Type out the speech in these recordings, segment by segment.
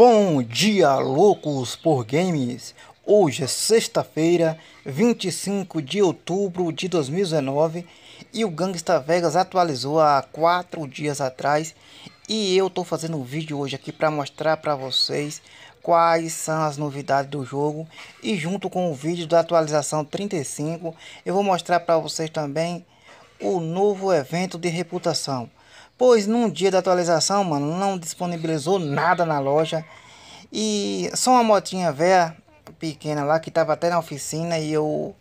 Bom dia, loucos por games! Hoje é sexta-feira, 25 de outubro de 2019 e o Gangsta Vegas atualizou há 4 dias atrás e eu tô fazendo um vídeo hoje aqui para mostrar para vocês quais são as novidades do jogo e junto com o vídeo da atualização 35 eu vou mostrar para vocês também o novo evento de reputação Pois num dia da atualização, mano, não disponibilizou nada na loja. E só uma motinha velha, pequena lá, que tava até na oficina e eu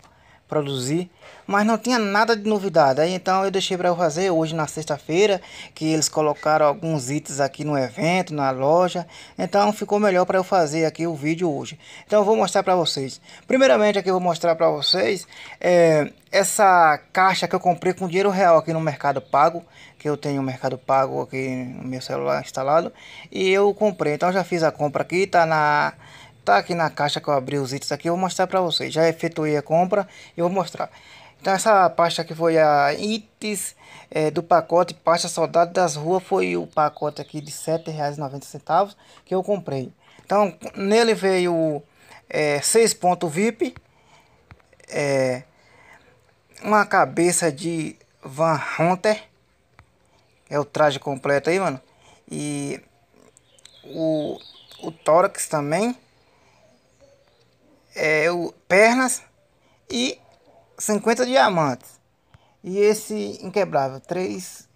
produzir, mas não tinha nada de novidade. Aí então eu deixei para eu fazer hoje na sexta-feira, que eles colocaram alguns itens aqui no evento, na loja. Então ficou melhor para eu fazer aqui o vídeo hoje. Então eu vou mostrar para vocês. Primeiramente aqui eu vou mostrar para vocês é, essa caixa que eu comprei com dinheiro real aqui no Mercado Pago, que eu tenho o Mercado Pago aqui no meu celular instalado, e eu comprei. Então já fiz a compra aqui, tá na Tá aqui na caixa que eu abri os itens aqui, eu vou mostrar pra vocês. Já efetuei a compra e vou mostrar. Então essa pasta que foi a itens é, do pacote pasta saudade das ruas foi o pacote aqui de R$ 7,90 que eu comprei. Então nele veio é, 6 pontos VIP, é, uma cabeça de Van Hunter, é o traje completo aí, mano. E o, o tórax também é, o, pernas e 50 diamantes. E esse inquebrável, três,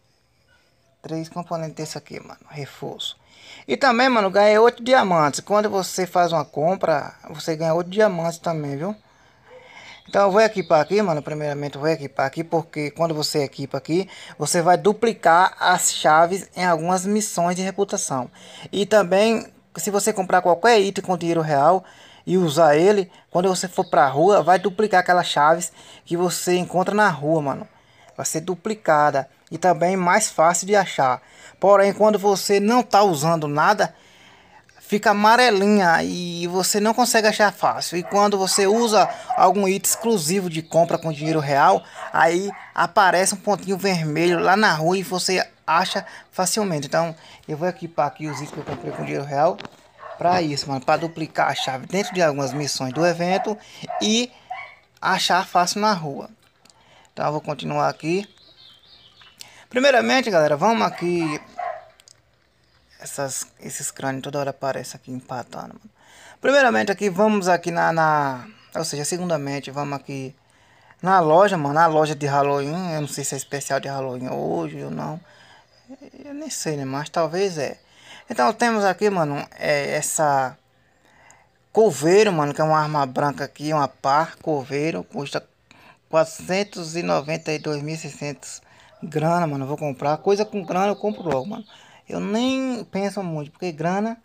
três componentes desse aqui, mano, reforço. E também, mano, ganhei outro diamantes. Quando você faz uma compra, você ganha outro diamantes também, viu? Então eu vou equipar aqui, mano, primeiramente eu vou equipar aqui, porque quando você equipa aqui, você vai duplicar as chaves em algumas missões de reputação. E também, se você comprar qualquer item com dinheiro real, e usar ele, quando você for pra rua, vai duplicar aquelas chaves que você encontra na rua, mano. Vai ser duplicada e também mais fácil de achar. Porém, quando você não tá usando nada, fica amarelinha e você não consegue achar fácil. E quando você usa algum item exclusivo de compra com dinheiro real, aí aparece um pontinho vermelho lá na rua e você acha facilmente. Então, eu vou equipar aqui os itens que eu comprei com dinheiro real para isso, mano, para duplicar a chave dentro de algumas missões do evento e achar fácil na rua. Então eu vou continuar aqui. Primeiramente, galera, vamos aqui essas esses crânios toda hora aparecem aqui empatando, mano. Primeiramente aqui vamos aqui na, na ou seja, segundamente vamos aqui na loja, mano, na loja de Halloween, eu não sei se é especial de Halloween hoje ou não. Eu nem sei, né, mas talvez é. Então temos aqui, mano, é, essa Coveiro, mano, que é uma arma branca aqui, uma par Coveiro, custa 492.600 grana, mano, vou comprar. Coisa com grana eu compro logo, mano. Eu nem penso muito, porque grana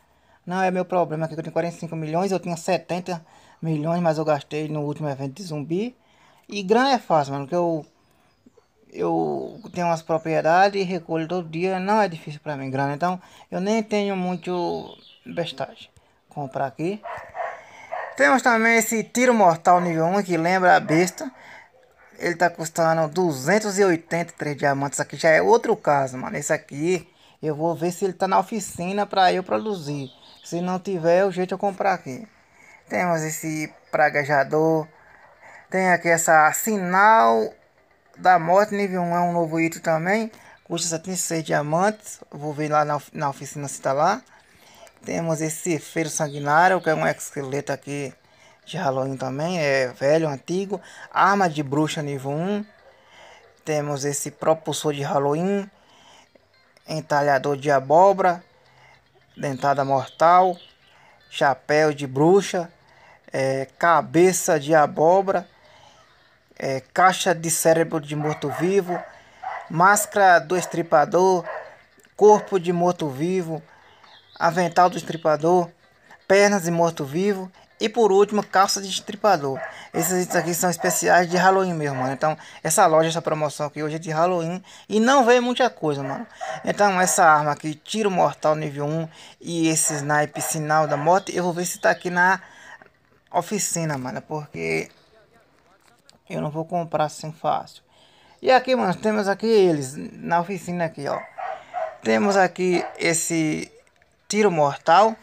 não é meu problema aqui, eu tenho 45 milhões, eu tinha 70 milhões, mas eu gastei no último evento de zumbi. E grana é fácil, mano, que eu eu tenho umas propriedades e recolho todo dia, não é difícil para mim grana, então eu nem tenho muito bestagem. Comprar aqui. Temos também esse tiro mortal nível 1 que lembra a besta. Ele tá custando 283 diamantes. Aqui já é outro caso, mano. Esse aqui eu vou ver se ele tá na oficina para eu produzir. Se não tiver, é o jeito eu comprar aqui. Temos esse praguejador. Tem aqui essa sinal da Morte nível 1 é um novo item também. Custa 76 diamantes. Vou ver lá na, na oficina se está lá. Temos esse Feiro Sanguinário, que é um esqueleto aqui de Halloween também. É velho, antigo. Arma de bruxa nível 1. Temos esse propulsor de Halloween. Entalhador de abóbora. Dentada mortal. Chapéu de bruxa. É, cabeça de abóbora é, caixa de cérebro de morto-vivo, máscara do estripador, corpo de morto-vivo, avental do estripador, pernas de morto-vivo e por último calça de estripador. Esses aqui são especiais de Halloween mesmo, mano. Então essa loja, essa promoção aqui hoje é de Halloween e não veio muita coisa, mano. Então essa arma aqui, tiro mortal nível 1 e esse snipe sinal da morte, eu vou ver se tá aqui na oficina, mano, porque eu não vou comprar assim fácil. E aqui, mano, temos aqui eles na oficina aqui, ó. Temos aqui esse tiro mortal.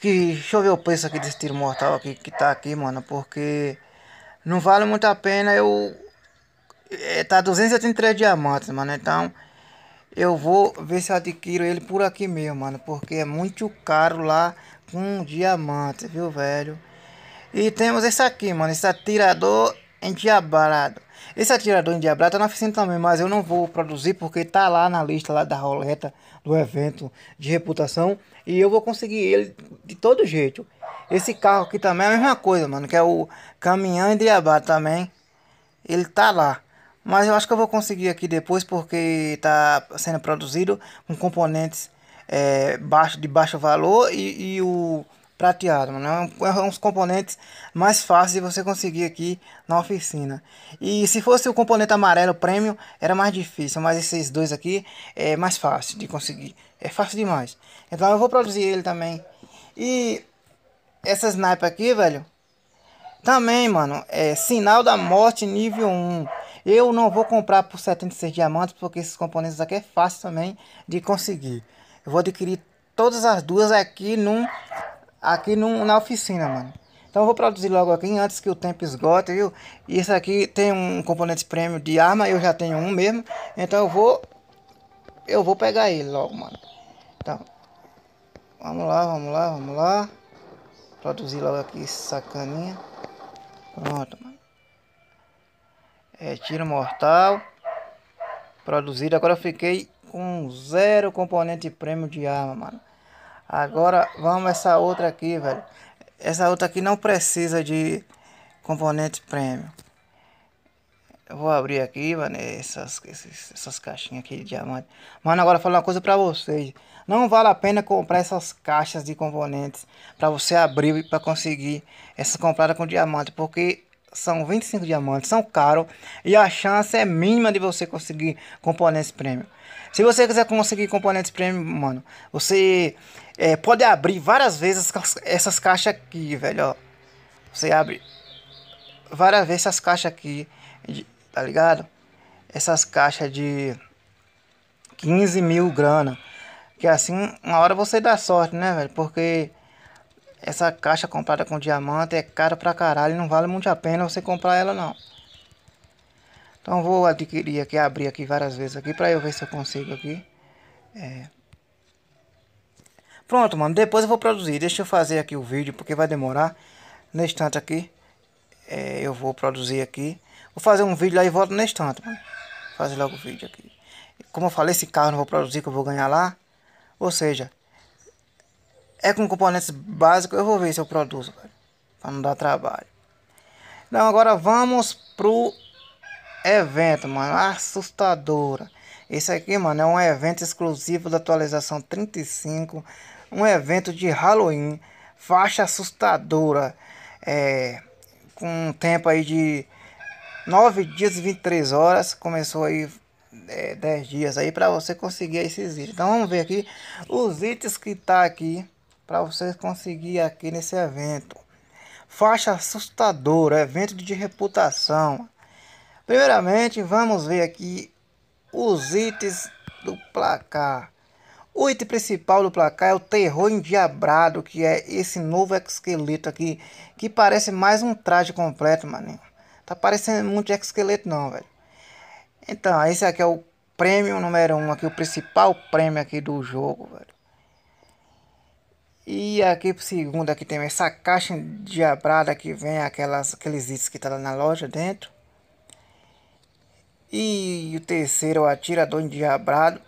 Que, deixa eu ver o preço aqui desse tiro mortal aqui que tá aqui, mano. Porque não vale muito a pena eu... É, tá 283 diamantes, mano. Então, eu vou ver se eu adquiro ele por aqui mesmo, mano. Porque é muito caro lá com diamante, viu, velho? E temos esse aqui, mano. Esse atirador endiabrado. Esse atirador endiabrado tá na oficina também, mas eu não vou produzir porque tá lá na lista lá da roleta do evento de reputação. E eu vou conseguir ele de todo jeito. Esse carro aqui também é a mesma coisa, mano. Que é o caminhão endiabrado também. Ele tá lá. Mas eu acho que eu vou conseguir aqui depois porque tá sendo produzido com componentes é, baixo, de baixo valor e, e o prateado, mano. É, é um, dos componentes mais fáceis de você conseguir aqui na oficina. E se fosse o componente amarelo prêmio, era mais difícil, mas esses dois aqui é mais fácil de conseguir. É fácil demais. Então eu vou produzir ele também. E essa sniper aqui, velho, também, mano, é sinal da morte nível 1. Eu não vou comprar por 76 diamantes, porque esses componentes aqui é fácil também de conseguir. Eu vou adquirir todas as duas aqui num aqui no, na oficina, mano. Então eu vou produzir logo aqui antes que o tempo esgote, viu? Isso aqui tem um componente prêmio de arma, eu já tenho um mesmo. Então eu vou eu vou pegar ele logo, mano. Então, vamos lá, vamos lá, vamos lá. Produzir logo aqui sacaninha. Pronto, mano. É, tiro mortal. Produzido. Agora eu fiquei com zero componente prêmio de arma, mano. Agora vamos essa outra aqui, velho. Essa outra aqui não precisa de componente premium. Eu vou abrir aqui, mano, essas, essas, essas caixinhas aqui de diamante. Mano, agora falo uma coisa pra vocês. Não vale a pena comprar essas caixas de componentes pra você abrir para conseguir essa comprada com diamante. Porque são 25 diamantes, são caros e a chance é mínima de você conseguir componentes prêmio. Se você quiser conseguir componentes prêmio, mano, você é, pode abrir várias vezes essas caixas aqui, velho, ó. Você abre várias vezes essas caixas aqui, tá ligado? Essas caixas de 15 mil grana. Que assim, uma hora você dá sorte, né, velho? Porque essa caixa comprada com diamante é cara pra caralho, não vale muito a pena você comprar ela não. Então vou adquirir aqui, abrir aqui várias vezes aqui pra eu ver se eu consigo aqui. É... Pronto, mano, depois eu vou produzir. Deixa eu fazer aqui o vídeo, porque vai demorar. No instante aqui, é, eu vou produzir aqui. Vou fazer um vídeo lá e volto no instante, mano. Fazer logo o vídeo aqui. Como eu falei, esse carro não vou produzir que eu vou ganhar lá. Ou seja, é com componentes básicos. Eu vou ver se eu produzo, para Pra não dar trabalho. Então agora vamos pro evento, mano. Assustadora. Esse aqui, mano, é um evento exclusivo da atualização 35. Um evento de Halloween. Faixa assustadora. É, com um tempo aí de 9 dias e 23 horas. Começou aí é, 10 dias aí para você conseguir esses itens. Então vamos ver aqui os itens que tá aqui para você conseguir aqui nesse evento. Faixa assustadora, evento de reputação. Primeiramente, vamos ver aqui os itens do placar. O item principal do placar é o terror endiabrado, que é esse novo esqueleto aqui, que parece mais um traje completo, maninho. Tá parecendo muito esqueleto não, velho. Então, esse aqui é o prêmio número 1 um, aqui, o principal prêmio aqui do jogo, velho. E aqui pro segundo aqui tem essa caixa de abrada que vem aquelas, aqueles itens que tá lá na loja dentro. E o terceiro o atirador endiabrado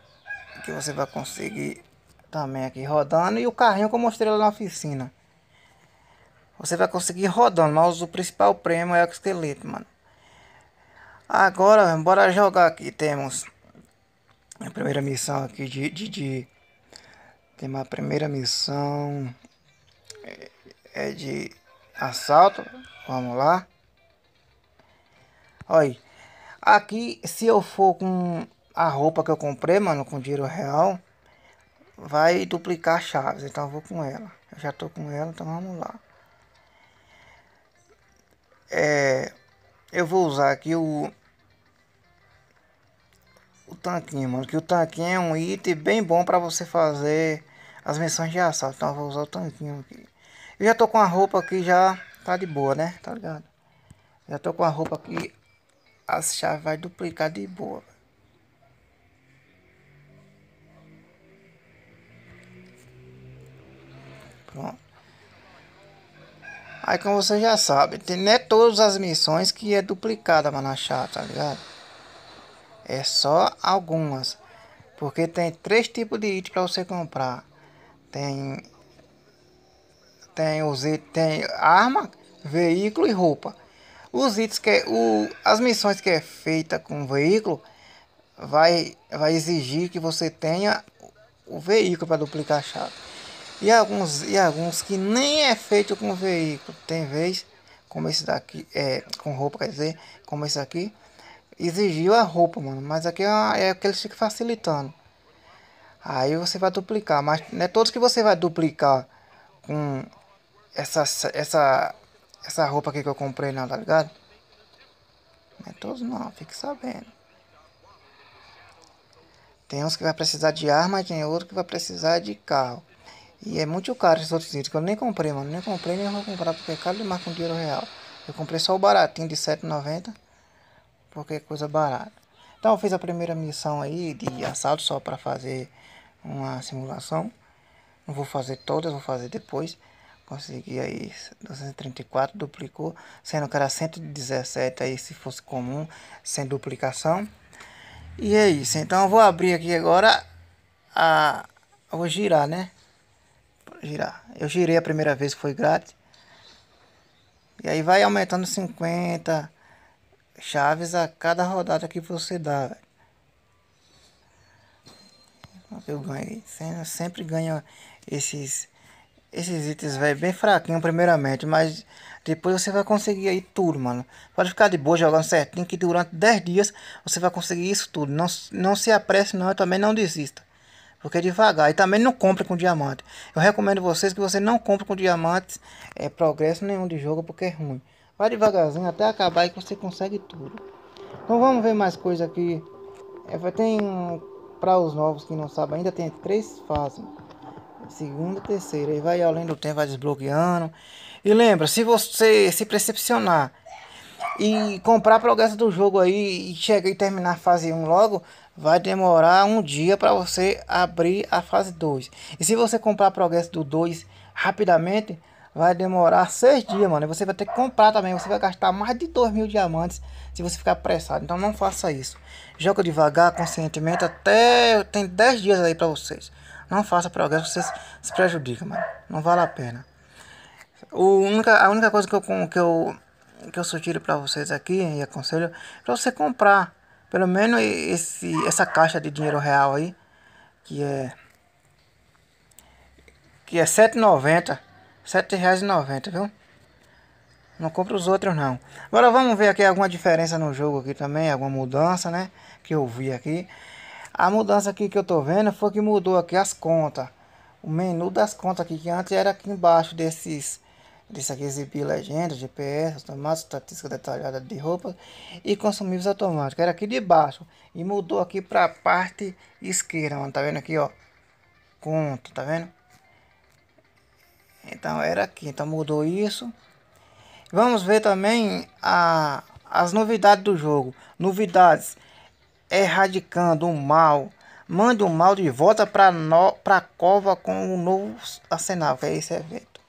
que você vai conseguir também aqui rodando. E o carrinho que eu mostrei lá na oficina. Você vai conseguir rodando, mas o principal prêmio é o esqueleto, mano. Agora, bora jogar aqui. Temos a primeira missão aqui de, de, de tem a primeira missão. É, é de assalto. Vamos lá. Olha. Aqui, se eu for com a roupa que eu comprei, mano, com dinheiro real, vai duplicar chaves. Então eu vou com ela. Eu já tô com ela, então vamos lá. É, eu vou usar aqui o o tanquinho, mano. Que o tanquinho é um item bem bom para você fazer as missões de assalto. Então eu vou usar o tanquinho aqui. Eu já tô com a roupa aqui, já tá de boa, né? Tá ligado? Já tô com a roupa aqui. A chave vai duplicar de boa. Pronto. Aí como você já sabe, tem, nem é todas as missões que é duplicada, mano, a chave, tá ligado? É só algumas. Porque tem três tipos de itens para você comprar. Tem tem os tem arma, veículo e roupa. Os itens que o as missões que é feita com veículo vai vai exigir que você tenha o veículo para duplicar a chave. E alguns e alguns que nem é feito com veículo. Tem vez como esse daqui é com roupa, quer dizer, como esse aqui exigiu a roupa, mano, mas aqui é, é que eles ficam facilitando. Aí você vai duplicar, mas não é todos que você vai duplicar com essa, essa, essa roupa aqui que eu comprei não, tá ligado? Não é todos não, fique sabendo. Tem uns que vai precisar de arma, tem outro que vai precisar de carro. E é muito caro esses outros itens, que eu nem comprei, mano. Nem comprei, nem vou comprar, porque é caro demais com dinheiro real. Eu comprei só o baratinho de 7,90, porque é coisa barata. Então eu fiz a primeira missão aí de assalto só pra fazer uma simulação. Não vou fazer todas, vou fazer depois. Consegui aí 234, duplicou, sendo que era 117 aí se fosse comum, sem duplicação. E é isso, então eu vou abrir aqui agora, a, eu vou girar, né? Girar. Eu girei a primeira vez, foi grátis. E aí vai aumentando 50 chaves a cada rodada que você dá, eu ganho, sempre ganho esses esses itens, velho, bem fraquinho primeiramente, mas depois você vai conseguir aí tudo, mano. Pode ficar de boa jogando certinho que durante 10 dias você vai conseguir isso tudo. Não, não se apresse não, eu também não desista. Porque é devagar. E também não compre com diamante. Eu recomendo vocês que você não compre com diamantes é, progresso nenhum de jogo porque é ruim. Vai devagarzinho até acabar e que você consegue tudo. Então vamos ver mais coisa aqui. É, tem para os novos que não sabem, ainda tem três fases. Segunda, terceira. E vai além do tempo, vai desbloqueando. E lembra, se você se percepcionar e comprar progresso do jogo aí e chegar e terminar a fase 1 logo, vai demorar um dia para você abrir a fase 2. E se você comprar progresso do 2 rapidamente, vai demorar seis dias, mano. E você vai ter que comprar também. Você vai gastar mais de dois mil diamantes se você ficar apressado. Então não faça isso. Joga devagar, conscientemente, até tem 10 dias aí para vocês. Não faça progresso, vocês se prejudicam, mano. Não vale a pena. O única, a única coisa que eu, que eu, que eu sugiro para vocês aqui e aconselho é você comprar pelo menos esse, essa caixa de dinheiro real aí, que é que é 7,90 7,90, viu? Não compra os outros não. Agora vamos ver aqui alguma diferença no jogo aqui também, alguma mudança, né? Que eu vi aqui. A mudança aqui que eu tô vendo foi que mudou aqui as contas. O menu das contas aqui, que antes era aqui embaixo desses... Desse aqui exibir legenda, GPS, automático, estatística detalhada de roupas e consumíveis automáticos. Era aqui de baixo e mudou aqui para a parte esquerda, mano. Tá vendo aqui, ó? Conta, tá vendo? Então era aqui, então mudou isso. Vamos ver também a, as novidades do jogo. Novidades, erradicando o mal. Mande o mal de volta para a cova com o novo arsenal, é esse evento.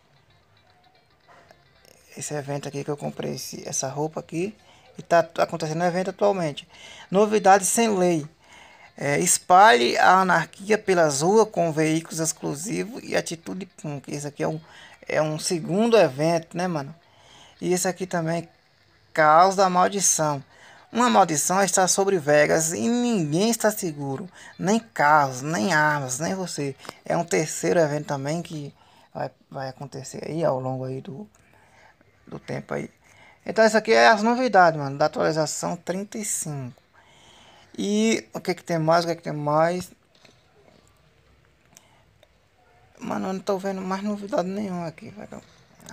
Esse evento aqui que eu comprei, esse, essa roupa aqui. E está acontecendo o evento atualmente. Novidades sem lei é, espalhe a anarquia pelas ruas com veículos exclusivos e atitude punk. Esse aqui é um, é um segundo evento, né, mano? E esse aqui também, Caos da Maldição. Uma maldição está sobre Vegas e ninguém está seguro. Nem carros, nem armas, nem você. É um terceiro evento também que vai, vai acontecer aí ao longo aí do, do tempo aí. Então, isso aqui é as novidades, mano, da atualização 35. E o que é que tem mais? O que é que tem mais? Mano, eu não tô vendo mais novidade nenhuma aqui, velho.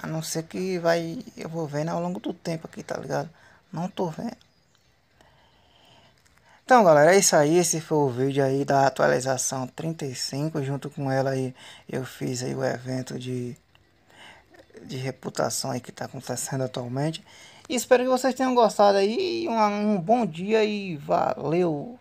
A não ser que vai. Eu vou vendo ao longo do tempo aqui, tá ligado? Não tô vendo. Então, galera, é isso aí. Esse foi o vídeo aí da atualização 35. Junto com ela aí, eu fiz aí o evento de, de reputação aí que tá acontecendo atualmente espero que vocês tenham gostado aí. um, um bom dia e valeu!